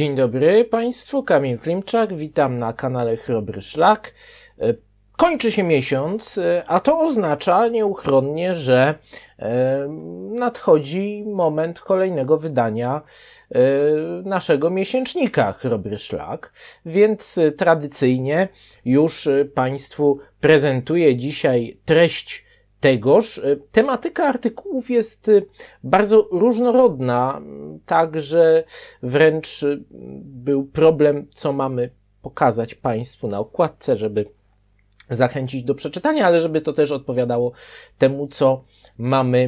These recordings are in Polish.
Dzień dobry Państwu, Kamil Klimczak, witam na kanale Chrobry Szlak. E, kończy się miesiąc, e, a to oznacza nieuchronnie, że e, nadchodzi moment kolejnego wydania naszego miesięcznika Chrobry Szlak, więc tradycyjnie już Państwu prezentuję dzisiaj treść tegoż. Tematyka artykułów jest bardzo różnorodna, tak, że wręcz y, był problem, co mamy pokazać Państwu na okładce, żeby zachęcić do przeczytania, ale żeby to też odpowiadało temu, co mamy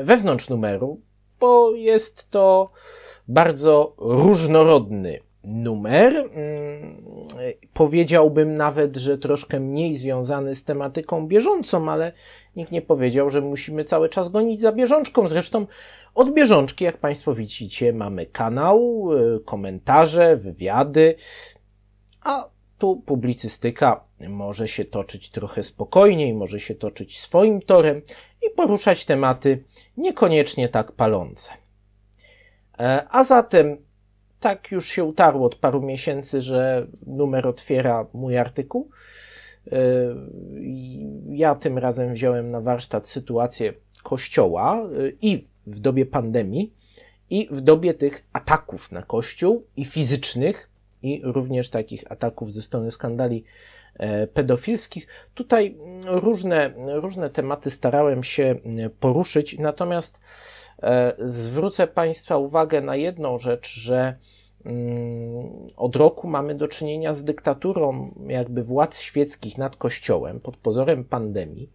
y, wewnątrz numeru, bo jest to bardzo różnorodny numer. Mm, powiedziałbym nawet, że troszkę mniej związany z tematyką bieżącą, ale nikt nie powiedział, że musimy cały czas gonić za bieżączką. Zresztą od bieżączki, jak Państwo widzicie, mamy kanał, y, komentarze, wywiady, a tu publicystyka może się toczyć trochę spokojniej, może się toczyć swoim torem i poruszać tematy niekoniecznie tak palące. E, a zatem tak już się utarło od paru miesięcy, że numer otwiera mój artykuł. Y, ja tym razem wziąłem na warsztat sytuację kościoła y, i w dobie pandemii, i w dobie tych ataków na kościół, i fizycznych, i również takich ataków ze strony skandali e, pedofilskich. Tutaj mm, różne, różne tematy starałem się e, poruszyć, natomiast E, zwrócę Państwa uwagę na jedną rzecz, że mm, od roku mamy do czynienia z dyktaturą jakby władz świeckich nad Kościołem pod pozorem pandemii.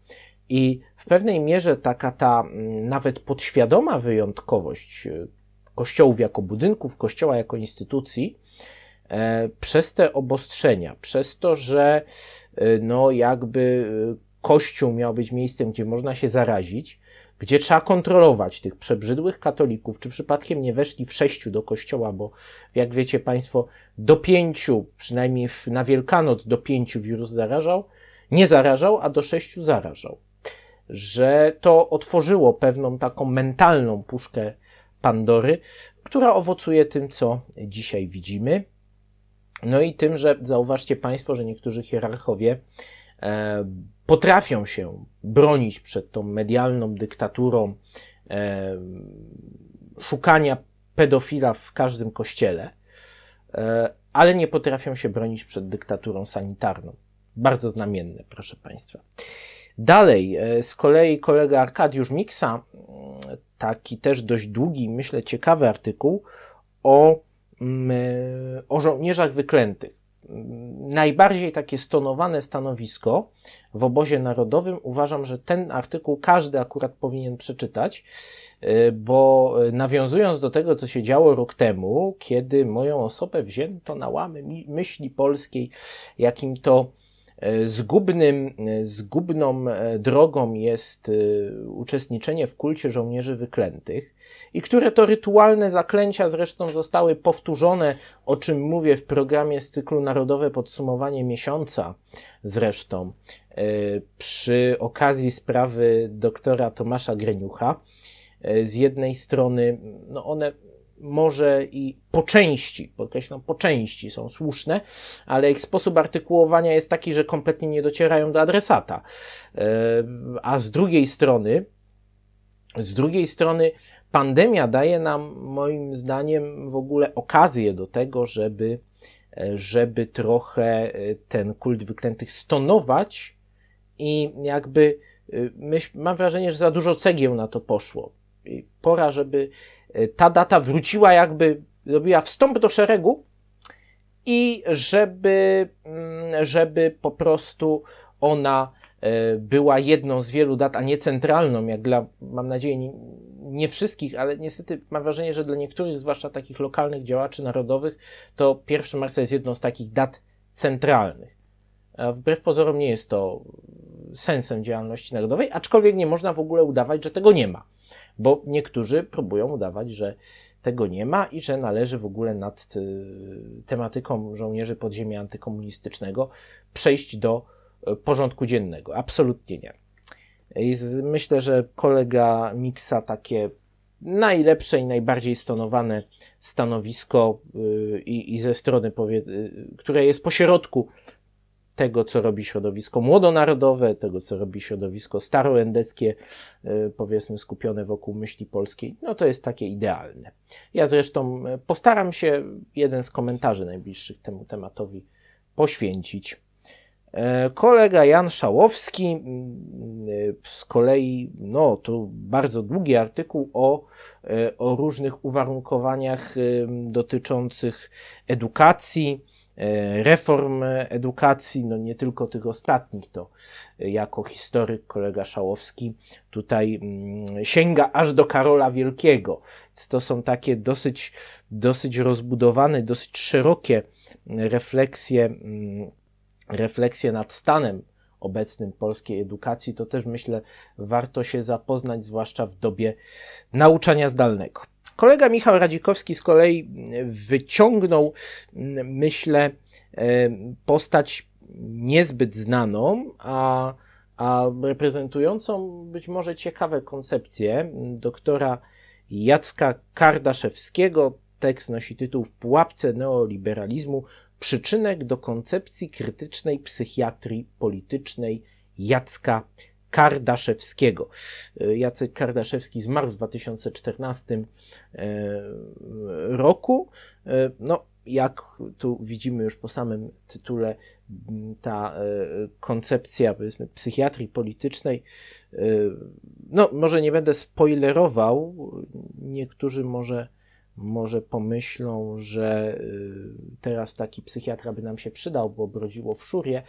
I w pewnej mierze taka ta mm, nawet podświadoma wyjątkowość e, kościołów jako budynków, kościoła jako instytucji, e, przez te obostrzenia, przez to, że no jakby Kościół miał być miejscem, gdzie można się zarazić, gdzie trzeba kontrolować tych przebrzydłych katolików, czy przypadkiem nie weszli w sześciu do kościoła, bo jak wiecie Państwo, do pięciu, przynajmniej na Wielkanoc, do pięciu wirus zarażał, nie zarażał, a do sześciu zarażał. Że to otworzyło pewną taką mentalną puszkę Pandory, która owocuje tym, co dzisiaj widzimy. No i tym, że zauważcie Państwo, że niektórzy hierarchowie E, potrafią się bronić przed tą medialną dyktaturą e, szukania pedofila w każdym kościele, e, ale nie potrafią się bronić przed dyktaturą sanitarną. Bardzo znamienne, proszę Państwa. Dalej, z kolei kolega Arkadiusz Miksa, taki też dość długi, myślę, ciekawy artykuł o, o żołnierzach wyklętych najbardziej takie stonowane stanowisko w obozie narodowym. Uważam, że ten artykuł każdy akurat powinien przeczytać, e, bo e, nawiązując do tego, co się działo rok temu, kiedy moją osobę wzięto na łamy myśli polskiej, jakim to E, zgubnym, e, zgubną e, drogą jest uczestniczenie w kulcie żołnierzy wyklętych, i które to rytualne zaklęcia zresztą zostały powtórzone, o czym mówię w programie z cyklu Narodowe Podsumowanie Miesiąca, zresztą przy okazji sprawy doktora Tomasza Greniucha. Z jednej strony, no one może i po części, podkreślam, po części są słuszne, ale ich sposób artykułowania jest taki, że kompletnie nie docierają do adresata. E, a z drugiej strony, z drugiej strony, pandemia daje nam, moim zdaniem, w ogóle okazję do tego, żeby, e, żeby trochę e, ten kult wyklętych stonować i jakby, myśl, mam wrażenie, że za dużo cegieł na to poszło pora, żeby e, ta data wróciła, jakby zrobiła wstąp do szeregu i żeby, mm, żeby po prostu ona e, była jedną z wielu dat, a nie centralną, jak dla, mam nadzieję, nie, nie wszystkich, ale niestety mam wrażenie, że dla niektórych, zwłaszcza takich lokalnych działaczy narodowych, to 1 marca jest jedną z takich dat centralnych. A wbrew pozorom nie jest to sensem działalności narodowej, aczkolwiek nie można w ogóle udawać, że tego nie ma. Bo niektórzy próbują udawać, że tego nie ma i że należy w ogóle nad y, tematyką żołnierzy podziemia antykomunistycznego przejść do y, porządku dziennego. Absolutnie nie. I myślę, że kolega Miksa takie najlepsze i najbardziej stonowane stanowisko y, i, i ze strony, powie, które jest pośrodku tego, co robi środowisko młodonarodowe, tego, co robi środowisko staroendeckie, e, powiedzmy skupione wokół myśli polskiej, no to jest takie idealne. Ja zresztą e, postaram się jeden z komentarzy najbliższych temu tematowi poświęcić. E, kolega Jan Szałowski, mm, z kolei, no to bardzo długi artykuł o, o różnych uwarunkowaniach dotyczących edukacji, E, reform edukacji, no nie tylko tych ostatnich, to jako historyk kolega Szałowski tutaj mm, sięga aż do Karola Wielkiego. To są takie dosyć, dosyć rozbudowane, dosyć szerokie refleksje, mm, refleksje nad stanem obecnym polskiej edukacji, to też myślę warto się zapoznać, zwłaszcza w dobie nauczania zdalnego. Kolega Michał Radzikowski z kolei mm, wyciągnął, mm, myślę, postać niezbyt znaną, a, a reprezentującą być może ciekawe koncepcje mm, doktora Jacka Kardaszewskiego. Tekst nosi tytuł W pułapce neoliberalizmu przyczynek do koncepcji krytycznej psychiatrii politycznej Jacka Kardaszewskiego. E, Jacek Kardaszewski zmarł w 2014 e, roku. E, no, jak tu widzimy już po samym tytule, ta koncepcja powiedzmy psychiatrii politycznej, no może nie będę spoilerował, niektórzy może, może pomyślą, że teraz taki psychiatra by nam się przydał, bo brodziło w szurie.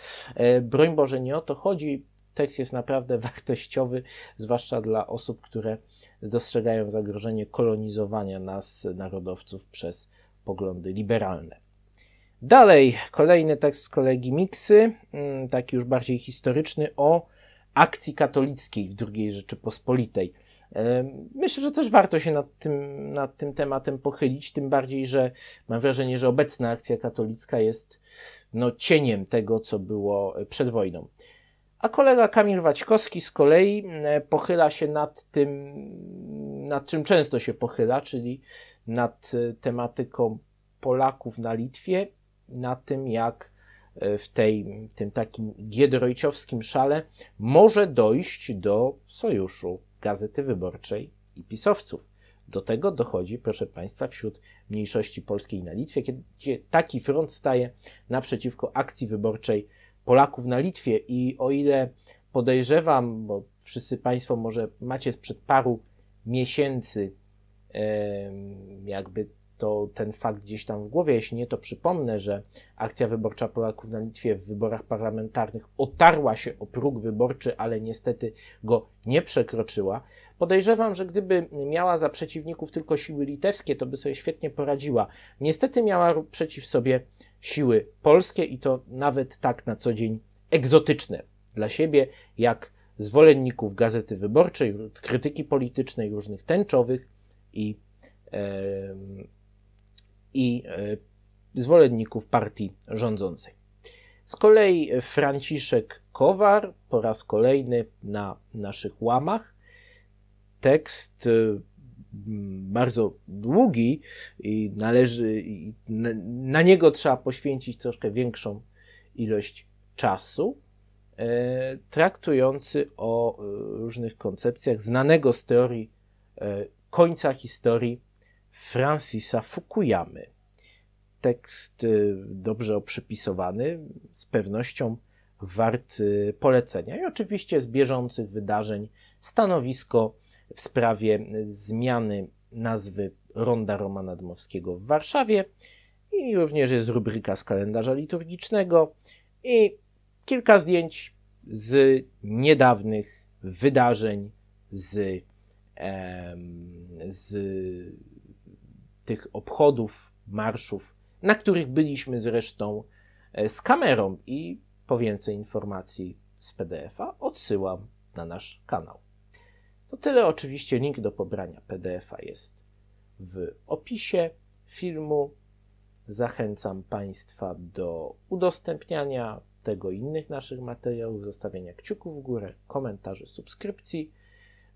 Broń Boże, nie o to chodzi tekst jest naprawdę wartościowy, zwłaszcza dla osób, które dostrzegają zagrożenie kolonizowania nas, narodowców, przez poglądy liberalne. Dalej, kolejny tekst z kolegi Miksy, mm, taki już bardziej historyczny, o akcji katolickiej w II Rzeczypospolitej. Myślę, że też warto się nad tym, nad tym tematem pochylić, tym bardziej, że mam wrażenie, że obecna akcja katolicka jest no, cieniem tego, co było przed wojną. A kolega Kamil Waćkowski z kolei e, pochyla się nad tym, nad czym często się pochyla, czyli nad e, tematyką Polaków na Litwie, na tym jak e, w tej, tym takim Giedrojciowskim szale może dojść do sojuszu Gazety Wyborczej i pisowców. Do tego dochodzi, proszę Państwa, wśród mniejszości polskiej na Litwie, kiedy taki front staje naprzeciwko akcji wyborczej Polaków na Litwie i o ile podejrzewam, bo wszyscy Państwo może macie sprzed paru miesięcy jakby to ten fakt gdzieś tam w głowie. Jeśli nie, to przypomnę, że akcja wyborcza Polaków na Litwie w wyborach parlamentarnych otarła się o próg wyborczy, ale niestety go nie przekroczyła. Podejrzewam, że gdyby miała za przeciwników tylko siły litewskie, to by sobie świetnie poradziła. Niestety miała przeciw sobie siły polskie i to nawet tak na co dzień egzotyczne dla siebie, jak zwolenników Gazety Wyborczej, krytyki politycznej, różnych tęczowych i i e, zwolenników partii rządzącej. Z kolei Franciszek Kowar po raz kolejny na naszych łamach. Tekst e, bardzo długi i należy, na, niego trzeba poświęcić troszkę większą ilość czasu, e, traktujący o różnych koncepcjach znanego z teorii końca historii Francisa Fukuyamy. Tekst y, dobrze przepisowany, z pewnością wart y, polecenia. I oczywiście z bieżących wydarzeń stanowisko w sprawie y, zmiany nazwy Ronda Romana Dmowskiego w Warszawie i również jest rubryka z kalendarza liturgicznego i kilka zdjęć z niedawnych wydarzeń z, z tych obchodów, marszów, na których byliśmy zresztą e, z kamerą i po więcej informacji z PDF-a odsyłam na nasz kanał. To tyle. Oczywiście link do pobrania PDF-a jest w opisie filmu. Zachęcam Państwa do udostępniania tego i innych naszych materiałów, zostawienia kciuków w górę, komentarzy, subskrypcji,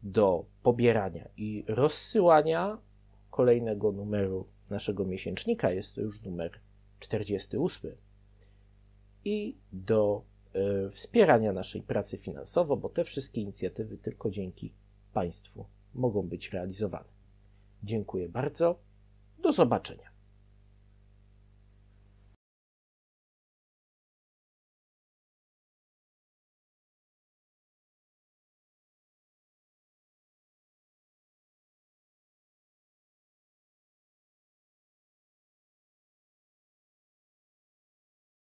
do pobierania i rozsyłania kolejnego numeru naszego miesięcznika. Jest to już numer 48. I do y, wspierania naszej pracy finansowo, bo te wszystkie inicjatywy tylko dzięki Państwu mogą być realizowane. Dziękuję bardzo. Do zobaczenia.